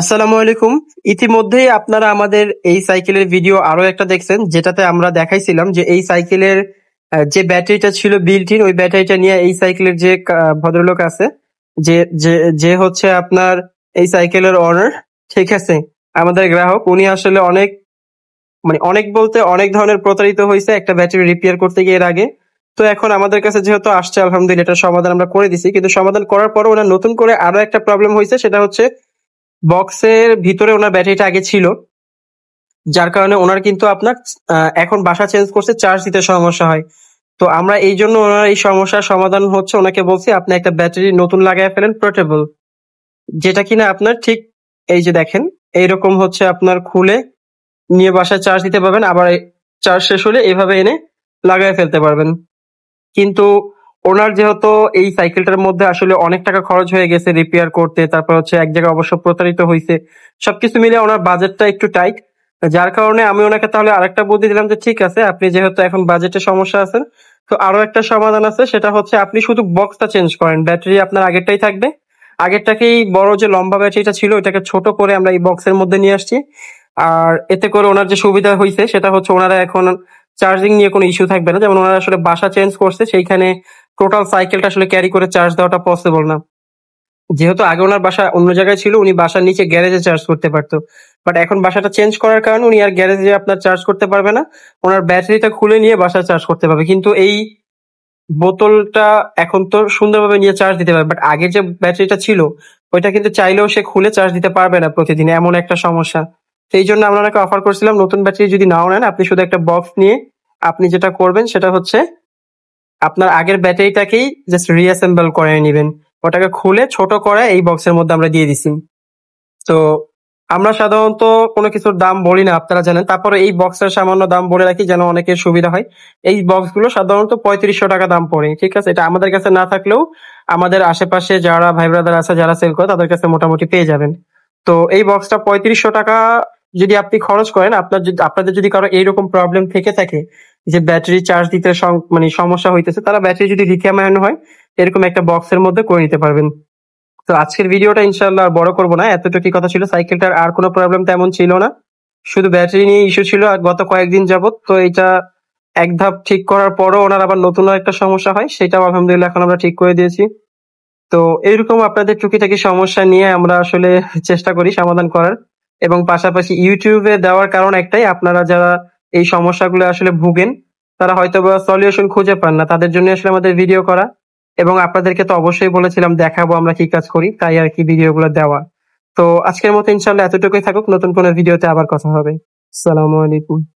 আসসালামু আলাইকুম ইতিমধ্যেই আপনারা আমাদের এই সাইকেলের ভিডিও আরো একটা দেখছেন যেটাতে আমরা দেখাইছিলাম যে এই সাইকেলের যে ব্যাটারিটা ছিল বিল্টিন ওই ব্যাটারিটা নিয়ে এই সাইকেলের যে ভদ্রলোক আছে যে যে হচ্ছে আপনার এই সাইকেলের অনার ঠিক আছে আমাদের গ্রাহক উনি আসলে অনেক মানে অনেক বলতে অনেক ধরনের প্রতারিত হয়েছে একটা ব্যাটারি রিপেয়ার করতে গিয়ে এর আগে তো এখন আমাদের কাছে যেহেতু আসছে আলহামদুলিল্লাহ এটা সমাধান আমরা করে দিছি কিন্তু সমাধান করার পর ওনার নতুন করে আরো একটা প্রবলেম হয়েছে সেটা হচ্ছে বক্সের ভিতরে ওনার ব্যাটারিটা আগে ছিল যার কারণে ওনার কিন্তু আপনার এখন বাসা চেঞ্জ করছে চার্জ দিতে সমস্যা হয় তো আমরা এই জন্য ওনার এই সমস্যার সমাধান হচ্ছে ওনাকে বলছি আপনি একটা ব্যাটারি নতুন লাগাই ফেলেন পোর্টেবল যেটা কিনা আপনার ঠিক এই যে দেখেন এইরকম হচ্ছে আপনার খুলে নিয়ে বাসায় চার্জ দিতে পারবেন আবার চার্জ শেষ হলে এভাবে এনে লাগাই ফেলতে পারবেন কিন্তু ওনার যেহেতু এই সাইকেলটার মধ্যে আসলে অনেক টাকা খরচ হয়ে গেছে রিপেয়ার করতে তারপর হচ্ছে এক জায়গায় অবশ্য প্রতারিত হয়েছে সবকিছু মিলে ওনার বাজেটটা একটু টাইট যার কারণে আমি ওনাকে তাহলে আরেকটা বুদ্ধি দিলাম যে ঠিক আছে আপনি যেহেতু এখন বাজেটে সমস্যা আছেন তো আরো একটা সমাধান আছে সেটা হচ্ছে আপনি শুধু বক্সটা চেঞ্জ করেন ব্যাটারি আপনার আগেরটাই থাকবে আগেরটাকেই বড় যে লম্বা ব্যাটারিটা ছিল এটাকে ছোট করে আমরা এই বক্সের মধ্যে নিয়ে আসছি আর এতে করে ওনার যে সুবিধা হয়েছে সেটা হচ্ছে ওনারা এখন চার্জিং নিয়ে কোনো ইস্যু থাকবে না যেমন ওনারা আসলে বাসা চেঞ্জ করছে সেইখানে টোটাল সাইকেলটা আসলে ক্যারি করে চার্জ দেওয়াটা পসিবল না যেহেতু আগে ওনার বাসা অন্য জায়গায় ছিল উনি বাসার নিচে গ্যারেজে চার্জ করতে পারতো বাট এখন বাসাটা চেঞ্জ করার কারণে উনি আর গ্যারেজে আপনার চার্জ করতে পারবে না ওনার ব্যাটারিটা খুলে নিয়ে বাসা চার্জ করতে পারবে কিন্তু এই বোতলটা এখন তো সুন্দরভাবে নিয়ে চার্জ দিতে পারবে বাট আগের যে ব্যাটারিটা ছিল ওইটা কিন্তু চাইলেও সে খুলে চার্জ দিতে পারবে না প্রতিদিন এমন একটা সমস্যা সেই জন্য আমরা ওনাকে অফার করছিলাম নতুন ব্যাটারি যদি নাও নেন আপনি শুধু একটা বক্স নিয়ে আপনি যেটা করবেন সেটা হচ্ছে আপনার আগের ব্যাটারিটাকেই জাস্ট রিঅ্যাসেম্বল করে নেবেন ওটাকে খুলে ছোট করে এই বক্সের মধ্যে আমরা দিয়ে দিছি তো আমরা সাধারণত কোনো কিছুর দাম বলি না আপনারা জানেন তারপরে এই বক্সের সামান্য দাম বলে রাখি যেন অনেকের সুবিধা হয় এই বক্সগুলো সাধারণত পঁয়ত্রিশশো টাকা দাম পড়ে ঠিক আছে এটা আমাদের কাছে না থাকলেও আমাদের আশেপাশে যারা ভাই ব্রাদার আছে যারা সেল করে তাদের কাছে মোটামুটি পেয়ে যাবেন তো এই বক্সটা পঁয়ত্রিশশো টাকা যদি আপনি খরচ করেন আপনার যদি আপনাদের যদি কারো এইরকম প্রবলেম থেকে থাকে যে ব্যাটারি চার্জ দিতে মানে সমস্যা হইতেছে তারা ব্যাটারি যদি লিথিয়াম আয়ন হয় এরকম একটা বক্সের মধ্যে করে নিতে পারবেন তো আজকের ভিডিওটা ইনশাল্লাহ বড় করব না এতটুকু কথা ছিল সাইকেলটার আর কোনো প্রবলেম তেমন ছিল না শুধু ব্যাটারি নিয়ে ইস্যু ছিল আর গত কয়েকদিন যাবৎ তো এটা এক ধাপ ঠিক করার পরও ওনার আবার নতুন একটা সমস্যা হয় সেটাও আলহামদুলিল্লাহ এখন আমরা ঠিক করে দিয়েছি তো এইরকম আপনাদের টুকিটাকি সমস্যা নিয়ে আমরা আসলে চেষ্টা করি সমাধান করার এবং পাশাপাশি ইউটিউবে দেওয়ার কারণ একটাই আপনারা যারা এই সমস্যাগুলো আসলে ভুগেন তারা হয়তো বা সলিউশন খুঁজে পান না তাদের জন্য আসলে আমাদের ভিডিও করা এবং আপনাদেরকে তো অবশ্যই বলেছিলাম দেখাবো আমরা কি কাজ করি তাই আর কি গুলো দেওয়া তো আজকের মতো ইনশাল্লাহ এতটুকুই থাকুক নতুন কোনো ভিডিওতে আবার কথা হবে সালামু আলাইকুম